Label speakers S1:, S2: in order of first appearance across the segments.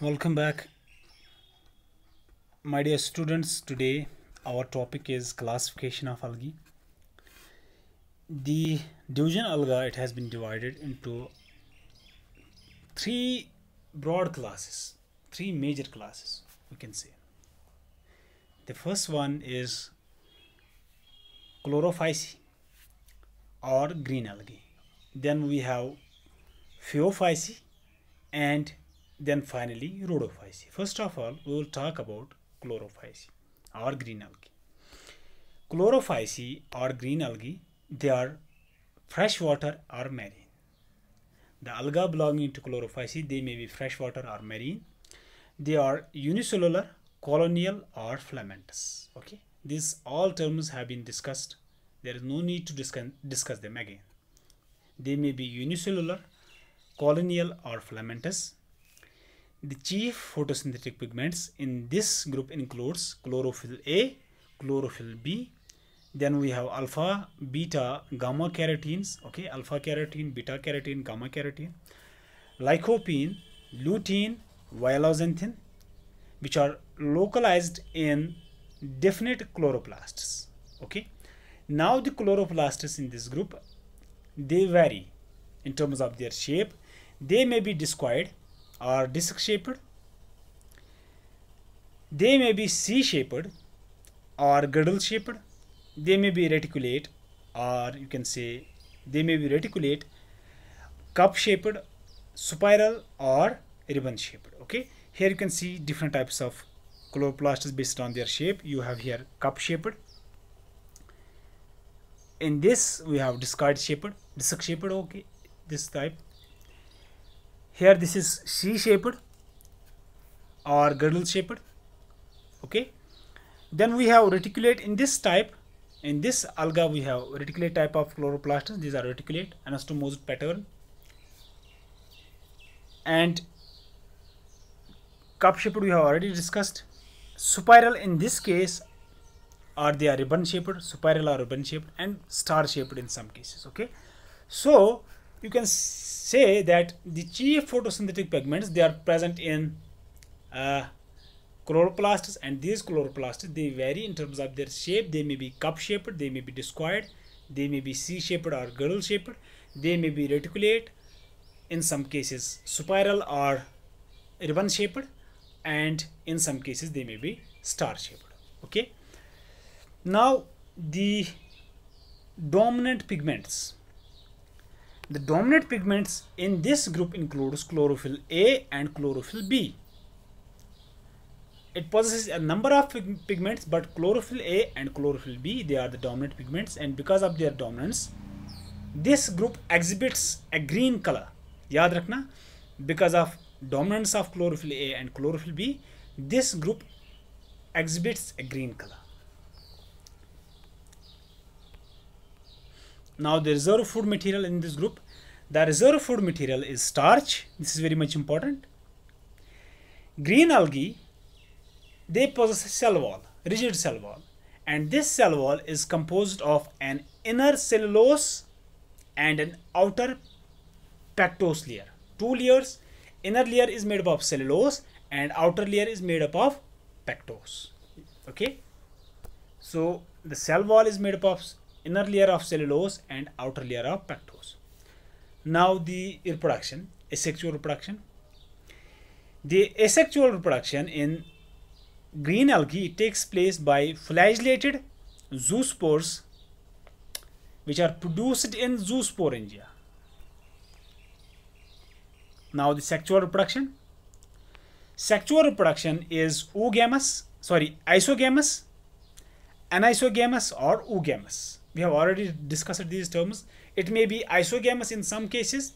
S1: welcome back my dear students today our topic is classification of algae the division alga it has been divided into three broad classes three major classes we can say the first one is chlorophyce or green algae then we have phaeophyce, and then finally, rhodophyce. First of all, we will talk about chlorophyce or green algae. Chlorophyce or green algae, they are freshwater or marine. The algae belonging to chlorophyce, they may be freshwater or marine. They are unicellular, colonial or filamentous. Okay, these all terms have been discussed. There is no need to discuss, discuss them again. They may be unicellular, colonial or filamentous the chief photosynthetic pigments in this group includes chlorophyll A, chlorophyll B, then we have alpha, beta, gamma carotenes, okay, alpha carotene, beta carotene, gamma carotene, lycopene, lutein, violaxanthin, which are localized in definite chloroplasts, okay. Now the chloroplasts in this group, they vary in terms of their shape. They may be discoid are disc shaped, they may be C shaped or girdle shaped, they may be reticulate or you can say they may be reticulate, cup shaped, spiral or ribbon shaped. Okay, here you can see different types of chloroplasts based on their shape. You have here cup shaped. In this, we have discard shaped, disc shaped. Okay, this type here this is C shaped or girdle shaped okay then we have reticulate in this type in this alga we have reticulate type of chloroplasts. these are reticulate anastomosed pattern and cup shaped we have already discussed spiral in this case or they are ribbon shaped spiral or ribbon shaped and star shaped in some cases okay so you can say that the chief photosynthetic pigments they are present in uh, chloroplasts and these chloroplasts they vary in terms of their shape they may be cup shaped they may be discoid they may be c shaped or girdle shaped they may be reticulate in some cases spiral or ribbon shaped and in some cases they may be star shaped okay now the dominant pigments the dominant pigments in this group includes chlorophyll A and chlorophyll B. It possesses a number of pigments but chlorophyll A and chlorophyll B they are the dominant pigments and because of their dominance this group exhibits a green color. Yaad rakna, because of dominance of chlorophyll A and chlorophyll B this group exhibits a green color. now the reserve food material in this group the reserve food material is starch this is very much important green algae they possess a cell wall rigid cell wall and this cell wall is composed of an inner cellulose and an outer pectose layer two layers inner layer is made up of cellulose and outer layer is made up of pectose okay so the cell wall is made up of inner layer of cellulose and outer layer of pectose. Now the reproduction, asexual reproduction. The asexual reproduction in green algae takes place by flagellated zoospores which are produced in zoosporangia. Now the sexual reproduction. Sexual reproduction is oogamous, sorry, isogamous, anisogamous or oogamous we have already discussed these terms. It may be isogamous in some cases,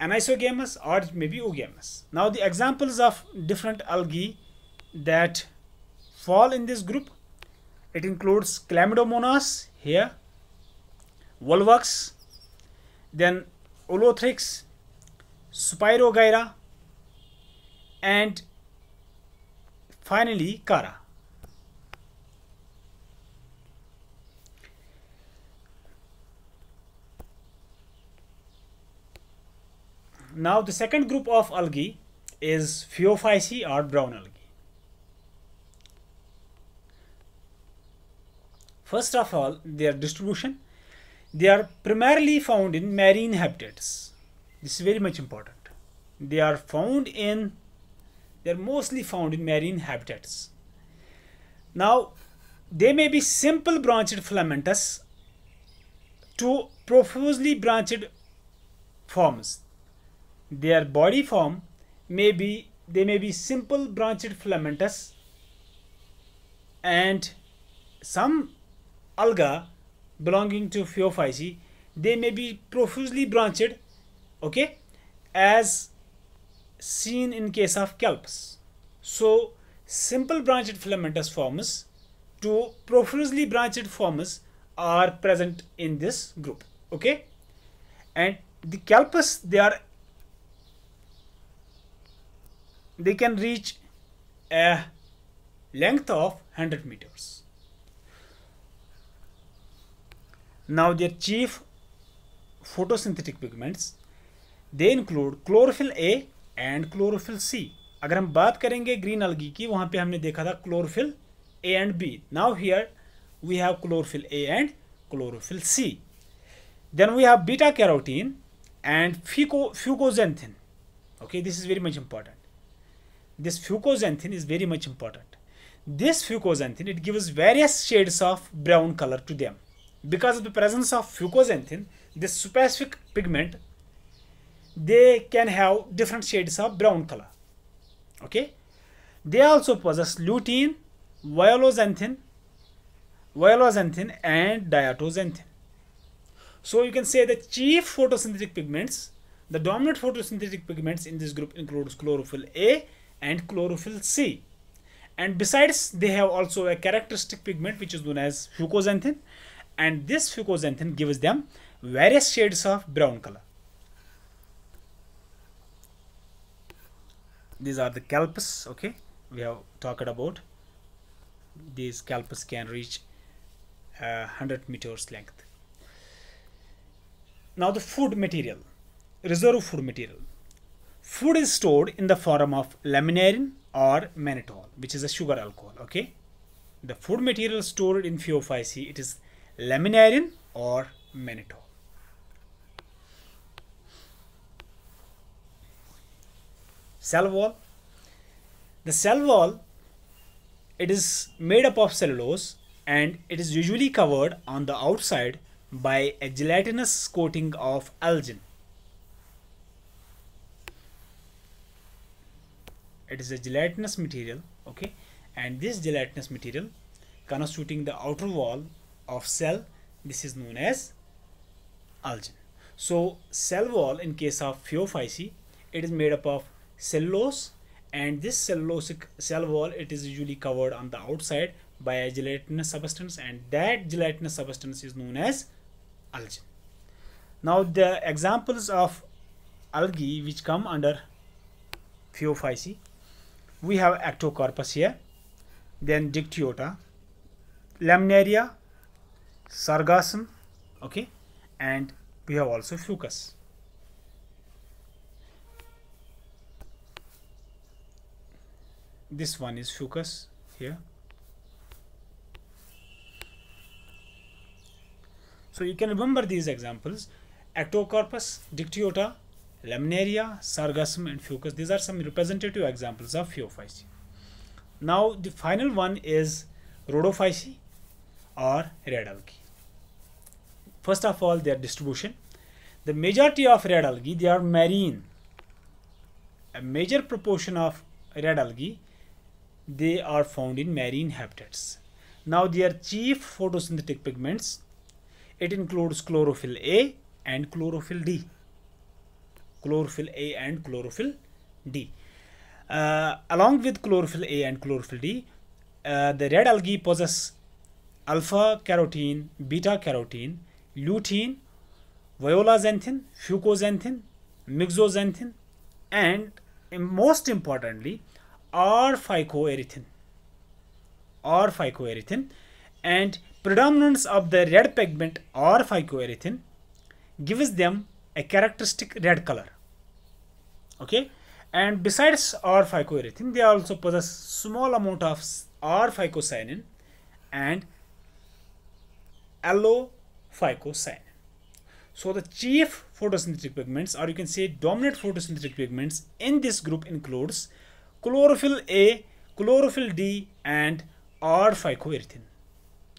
S1: anisogamous, or it may be oogamous. Now, the examples of different algae that fall in this group, it includes Chlamydomonas here, Volvox, then Olothrix, Spirogyra, and finally Cara. Now the second group of algae is Pheophyceae or brown algae. First of all, their distribution. They are primarily found in marine habitats. This is very much important. They are found in, they are mostly found in marine habitats. Now, they may be simple branched filamentous to profusely branched forms their body form may be they may be simple branched filamentous and some alga belonging to Pheophysi they may be profusely branched okay as seen in case of kelps. So simple branched filamentous forms to profusely branched forms are present in this group okay and the kelpus they are they can reach a length of 100 meters. Now their chief photosynthetic pigments they include chlorophyll A and chlorophyll C. अगर हम बात करेंगे green अलगी की वहाँ पे हमने देखा था chlorophyll A and B now here we have chlorophyll A and chlorophyll C then we have beta carotene and fuco fucoxanthin okay this is very much important this fucosanthin is very much important. This fucosanthin, it gives various shades of brown color to them. Because of the presence of fucosanthin, this specific pigment, they can have different shades of brown color. Okay. They also possess lutein, violoxanthin, violoxanthin and diatoxanthin. So you can say the chief photosynthetic pigments, the dominant photosynthetic pigments in this group includes chlorophyll A and chlorophyll C. And besides, they have also a characteristic pigment which is known as fucoxanthin, And this fucoxanthin gives them various shades of brown color. These are the calpus, okay? We have talked about these calpus can reach uh, 100 meters length. Now the food material, reserve food material. Food is stored in the form of laminarin or mannitol, which is a sugar alcohol, okay? The food material stored in Pheophysi, it is laminarin or mannitol. Cell wall. The cell wall, it is made up of cellulose and it is usually covered on the outside by a gelatinous coating of algin. it is a gelatinous material okay and this gelatinous material constituting the outer wall of cell this is known as algin so cell wall in case of pheophysi it is made up of cellulose and this cellulosic cell wall it is usually covered on the outside by a gelatinous substance and that gelatinous substance is known as algin now the examples of algae which come under pheophysi we have ectocarpus here, then dictyota, laminaria, sargassum, okay, and we have also fucus. This one is fucus here. So you can remember these examples, ectocarpus, dictyota, laminaria, sargassum and fucus. These are some representative examples of Pheophysi. Now the final one is rhodophysi or red algae. First of all their distribution. The majority of red algae they are marine. A major proportion of red algae they are found in marine habitats. Now their chief photosynthetic pigments it includes chlorophyll A and chlorophyll D chlorophyll A and chlorophyll D. Uh, along with chlorophyll A and chlorophyll D, uh, the red algae possess alpha carotene, beta carotene, lutein, violaxanthin, fucoxanthin, mixoxanthin, and um, most importantly, r phycoerythrin. r phycoerythrin and predominance of the red pigment r phycoerythrin gives them a characteristic red color okay and besides r phycoerythrin they also possess small amount of r phycocyanin and allophycocyanin so the chief photosynthetic pigments or you can say dominant photosynthetic pigments in this group includes chlorophyll A, chlorophyll D and R phycoerythrin.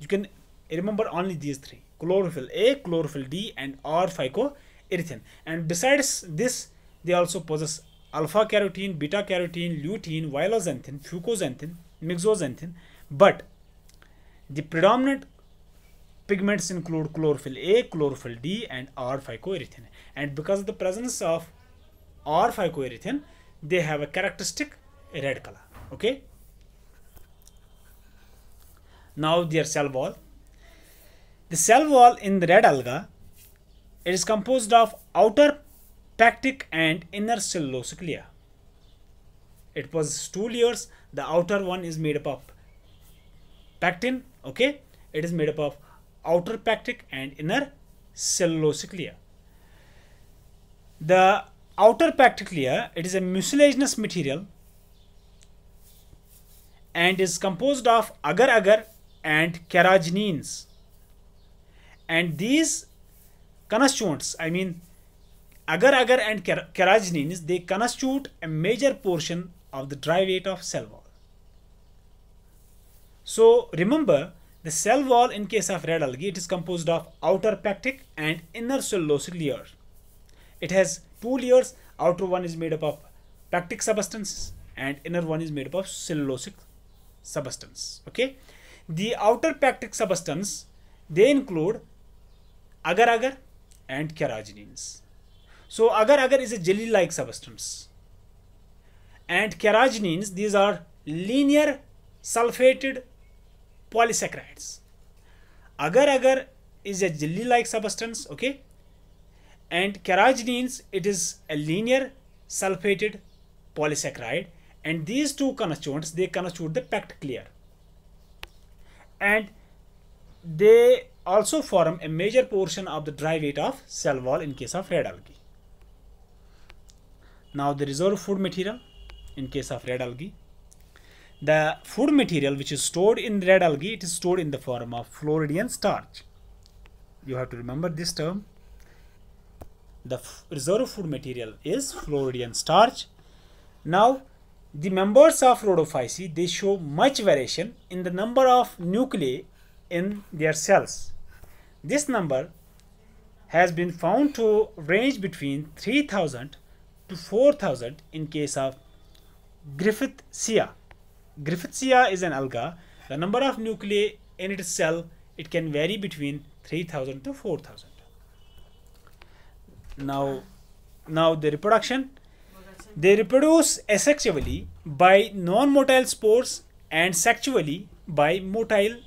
S1: You can remember only these three chlorophyll A, chlorophyll D and R phycoerythrin. And besides this they also possess alpha carotene, beta carotene, lutein, violazanthin, fucosanthin, mixoxanthin. But the predominant pigments include chlorophyll A, chlorophyll D, and R phycoerythrin. And because of the presence of R phycoerythrin, they have a characteristic red color. Okay. Now their cell wall. The cell wall in the red alga it is composed of outer pectic and inner cellulosoclea. It was two layers. The outer one is made up of pectin, okay? It is made up of outer pectic and inner cellulosoclea. The outer pectic layer, it is a mucilaginous material and is composed of agar-agar and keratinins. And these constituents, I mean agar agar and ker keratinins they constitute a major portion of the dry weight of cell wall. So remember the cell wall in case of red algae it is composed of outer pectic and inner cellulosic layer. It has two layers outer one is made up of pectic substances and inner one is made up of cellulosic substance okay. The outer pectic substance they include agar agar and keratinins. So agar agar is a jelly-like substance. And keratinins, these are linear sulfated polysaccharides. Agar agar is a jelly-like substance, okay? And keratinins, it is a linear sulfated polysaccharide. And these two constituents, they constitute the packed clear. And they also form a major portion of the dry weight of cell wall in case of red algae. Now the reserve food material in case of red algae. The food material which is stored in red algae, it is stored in the form of floridian starch. You have to remember this term. The reserve food material is floridian starch. Now the members of Rhodophyceae they show much variation in the number of nuclei in their cells. This number has been found to range between 3000 to 4000 in case of Griffithsia. Griffithsia is an alga. The number of nuclei in its cell, it can vary between 3000 to 4000. Now, now the reproduction. They reproduce asexually by non-motile spores and sexually by motile,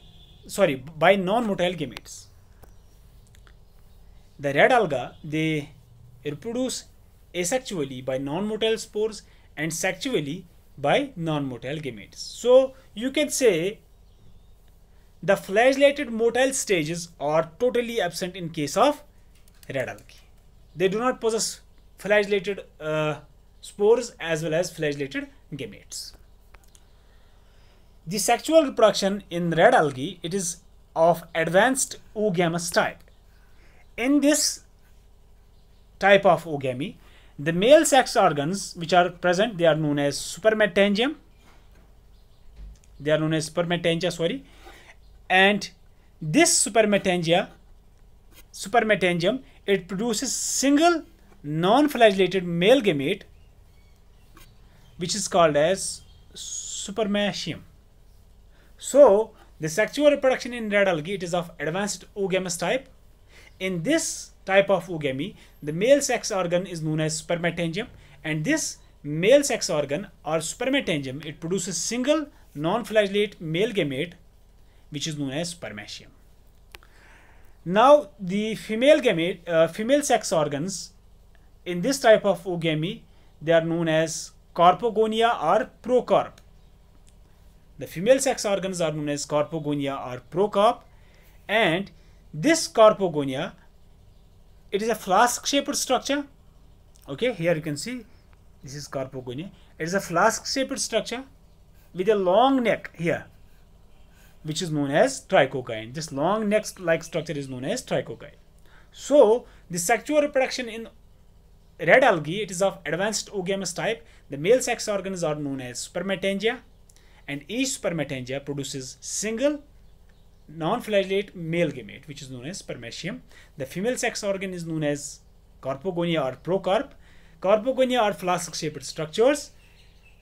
S1: sorry, by non-motile gametes. The red alga, they reproduce asexually by non-motile spores and sexually by non-motile gametes. So you can say the flagellated motile stages are totally absent in case of red algae. They do not possess flagellated uh, spores as well as flagellated gametes. The sexual reproduction in red algae it is of advanced oogamous type. In this type of oogamy, the male sex organs which are present, they are known as spermatangium. They are known as spermatangia, sorry. And this spermatangia, spermatangium, it produces single non-flagellated male gamete which is called as spermatium. So, the sexual reproduction in red algae, it is of advanced oogamous type. In this type of oogamy, the male sex organ is known as spermatangium and this male sex organ or spermatangium, it produces single non-flagellate male gamete which is known as spermatium. Now the female gamete, uh, female sex organs in this type of oogamy, they are known as corpogonia or procarp. The female sex organs are known as corpogonia or procarp and this corpogonia it is a flask shaped structure okay here you can see this is carpogonia it is a flask shaped structure with a long neck here which is known as trichogyne this long neck like structure is known as trichogyne so the sexual reproduction in red algae it is of advanced oogamous type the male sex organs are known as spermatangia and each spermatangia produces single non-flagellate male gamete which is known as spermatium. The female sex organ is known as carpogonia or procarp. Carpogonia are flask-shaped structures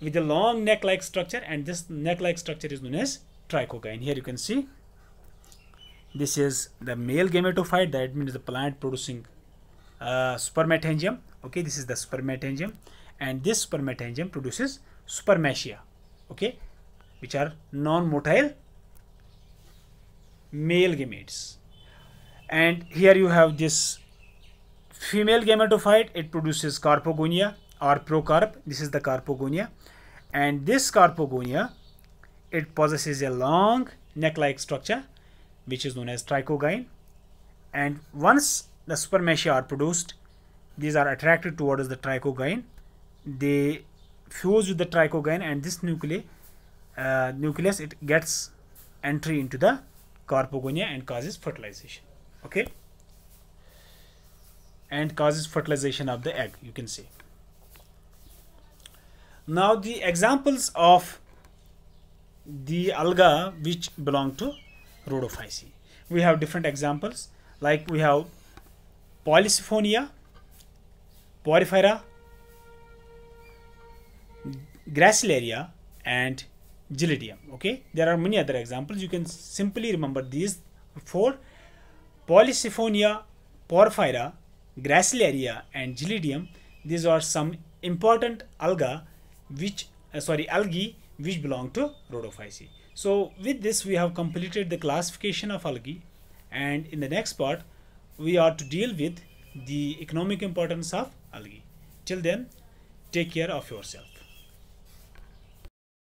S1: with a long neck-like structure and this neck-like structure is known as trichogyne. Here you can see this is the male gametophyte that means the plant producing uh, spermatangium. Okay, this is the spermatangium and this spermatangium produces spermatia. Okay, which are non-motile male gametes and here you have this female gametophyte it produces carpogonia or procarp this is the carpogonia and this carpogonia it possesses a long neck like structure which is known as trichogyne and once the spermatia are produced these are attracted towards the trichogyne they fuse with the trichogyne and this nuclei uh, nucleus it gets entry into the carpogonia and causes fertilization okay and causes fertilization of the egg you can see. now the examples of the alga which belong to rhodophyceae we have different examples like we have Polysiphonia, porifera gracilaria and Gelidium. Okay, there are many other examples. You can simply remember these four: Polysiphonia, Porphyra, Gracilaria, and Gelidium. These are some important alga, which uh, sorry algae which belong to Rhodophyceae. So with this we have completed the classification of algae, and in the next part we are to deal with the economic importance of algae. Till then, take care of yourself.